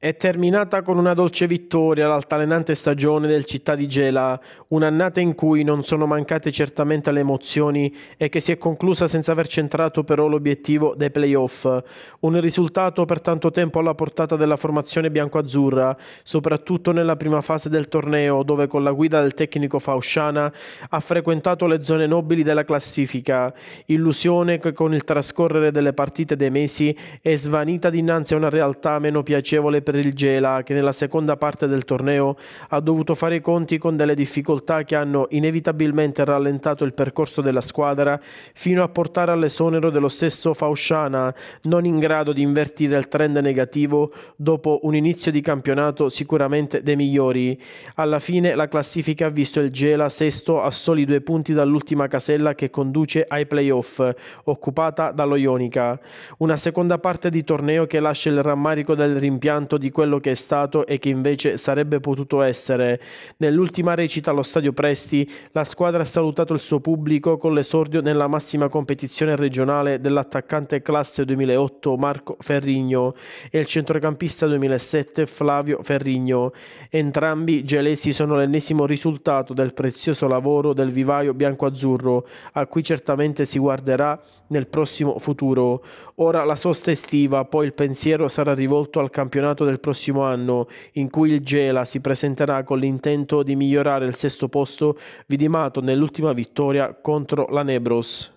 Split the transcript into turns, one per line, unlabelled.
È terminata con una dolce vittoria l'altalenante stagione del Città di Gela, un'annata in cui non sono mancate certamente le emozioni e che si è conclusa senza aver centrato però l'obiettivo dei playoff. Un risultato per tanto tempo alla portata della formazione biancoazzurra, soprattutto nella prima fase del torneo dove con la guida del tecnico Fausciana ha frequentato le zone nobili della classifica, illusione che con il trascorrere delle partite dei mesi è svanita dinanzi a una realtà meno piacevole per il Gela che nella seconda parte del torneo ha dovuto fare i conti con delle difficoltà che hanno inevitabilmente rallentato il percorso della squadra fino a portare all'esonero dello stesso Fausciana, non in grado di invertire il trend negativo dopo un inizio di campionato sicuramente dei migliori. Alla fine la classifica ha visto il Gela sesto a soli due punti dall'ultima casella che conduce ai playoff, occupata dallo Ionica. Una seconda parte di torneo che lascia il rammarico del rimpianto di quello che è stato e che invece sarebbe potuto essere. Nell'ultima recita allo stadio Presti, la squadra ha salutato il suo pubblico con l'esordio nella massima competizione regionale dell'attaccante classe 2008 Marco Ferrigno e il centrocampista 2007 Flavio Ferrigno. Entrambi gelesi sono l'ennesimo risultato del prezioso lavoro del vivaio bianco-azzurro, a cui certamente si guarderà nel prossimo futuro. Ora la sosta estiva, poi il pensiero sarà rivolto al campionato del prossimo anno, in cui il Gela si presenterà con l'intento di migliorare il sesto posto vidimato nell'ultima vittoria contro la Nebros.